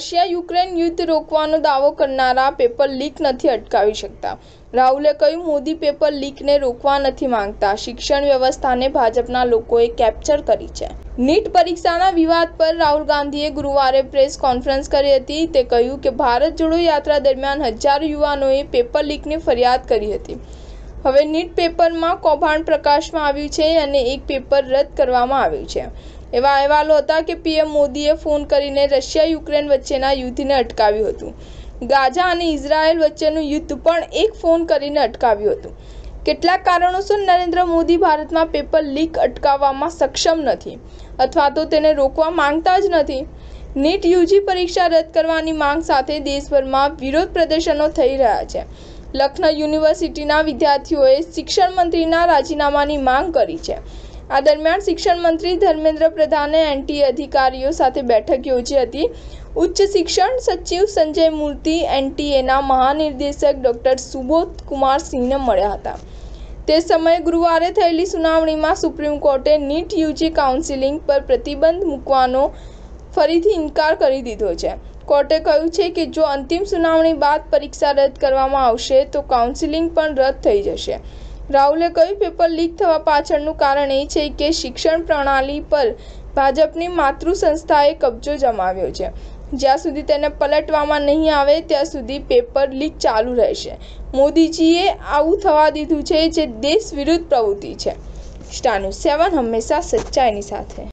Russia Ukraine યુદ્ધ રોકવાનો દાવો કરનારા પેપર લીક નથી અટકાવી શકતા રાહુલે કહ્યું મોદી પેપર લીકને રોકવા નથી માંગતા શિક્ષણ વ્યવસ્થાને ભાજપના લોકોએ કેપ્ચર કરી છે નીટ પરીક્ષાના વિવાદ પર રાહુલ ગાંધીએ ગુરુવારે પ્રેસ કોન્ફરન્સ કરી હતી તે કહ્યું કે ભારત જોડો યાત્રા દરમિયાન હજારો યુવાનોએ પેપર લીકની ફરિયાદ કરી હતી હવે નીટ પેપરમાં કૌભાંડ પ્રકાશમાં આવ્યું છે અને એક પેપર રદ કરવામાં આવ્યું છે એવા અહેવાલો હતા કે પીએમ મોદીએ ફોન કરીને રશિયા યુક્રેન વચ્ચેના યુદ્ધને અટકાવ્યું હતું ગાઝા અને ઇઝરાયલ વચ્ચેનું યુદ્ધ પણ એક ફોન કરીને અટકાવ્યું હતું કેટલાક કારણોસર નરેન્દ્ર મોદી ભારતમાં પેપર લીક અટકાવવામાં સક્ષમ નથી અથવા તો તેને રોકવા માંગતા જ નથી નીટ યુજી પરીક્ષા રદ કરવાની માંગ સાથે દેશભરમાં વિરોધ પ્રદર્શનો થઈ રહ્યા છે લખનૌ યુનિવર્સિટીના વિદ્યાર્થીઓએ શિક્ષણ મંત્રીના રાજીનામાની માંગ કરી છે આ દરમિયાન શિક્ષણ મંત્રી ધર્મેન્દ્ર પ્રધાને એનટીએ અધિકારીઓ સાથે બેઠક યોજી હતી ઉચ્ચ શિક્ષણ સચિવ સંજય મૂર્તિ એનટીએના મહાનિર્દેશક ડૉક્ટર સુબોધ કુમાર સિંહને મળ્યા હતા તે સમયે ગુરુવારે થયેલી સુનાવણીમાં સુપ્રીમ કોર્ટે નીટ યુજી કાઉન્સિલિંગ પર પ્રતિબંધ મૂકવાનો ફરીથી ઇનકાર કરી દીધો છે કોર્ટે કહ્યું છે કે જો અંતિમ સુનાવણી બાદ પરીક્ષા રદ કરવામાં આવશે તો કાઉન્સિલિંગ પણ રદ થઈ જશે રાહુલે કહ્યું પેપર લીક થવા પાછળનું કારણ એ છે કે શિક્ષણ પ્રણાલી પર ભાજપની માતૃ સંસ્થાએ કબજો જમાવ્યો છે જ્યાં સુધી તેને પલટવામાં નહીં આવે ત્યાં સુધી પેપર લીક ચાલુ રહેશે મોદીજીએ આવું થવા દીધું છે જે દેશ વિરુદ્ધ પ્રવૃત્તિ છે સ્ટાનું સેવન હંમેશા સચ્ચાઈની સાથે